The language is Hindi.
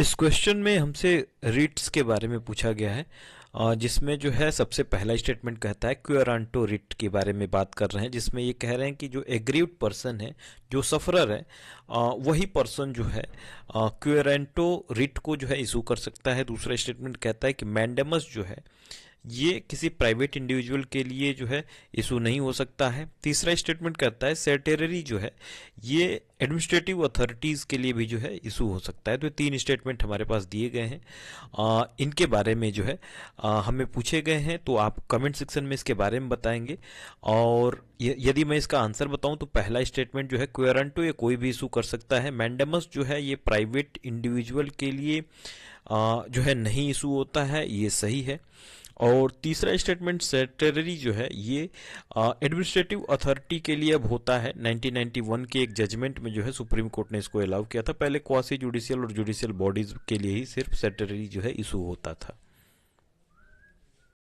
इस क्वेश्चन में हमसे रिट्स के बारे में पूछा गया है और जिसमें जो है सबसे पहला स्टेटमेंट कहता है क्यूरांटो रिट के बारे में बात कर रहे हैं जिसमें ये कह रहे हैं कि जो एग्रीव्ड पर्सन है जो सफरर है वही पर्सन जो है क्यूरेंटो रिट को जो है इशू कर सकता है दूसरा स्टेटमेंट कहता है कि मैंडमस जो है ये किसी प्राइवेट इंडिविजुअल के लिए जो है इशू नहीं हो सकता है तीसरा स्टेटमेंट कहता है सेटेररी जो है ये एडमिनिस्ट्रेटिव अथॉरिटीज़ के लिए भी जो है इशू हो सकता है तो तीन स्टेटमेंट हमारे पास दिए गए हैं आ, इनके बारे में जो है आ, हमें पूछे गए हैं तो आप कमेंट सेक्शन में इसके बारे में बताएंगे और यदि मैं इसका आंसर बताऊं तो पहला स्टेटमेंट जो है क्वेरंटो ये कोई भी इशू कर सकता है मैंडमस जो है ये प्राइवेट इंडिविजुअल के लिए आ, जो है नहीं इशू होता है ये सही है और तीसरा स्टेटमेंट सेटेटरी जो है ये एडमिनिस्ट्रेटिव अथॉरिटी के लिए अब होता है 1991 के एक जजमेंट में जो है सुप्रीम कोर्ट ने इसको अलाउ किया था पहले क्वासी जुडिशियल और जुडिशियल बॉडीज के लिए ही सिर्फ सेटेटरी जो है इशू होता था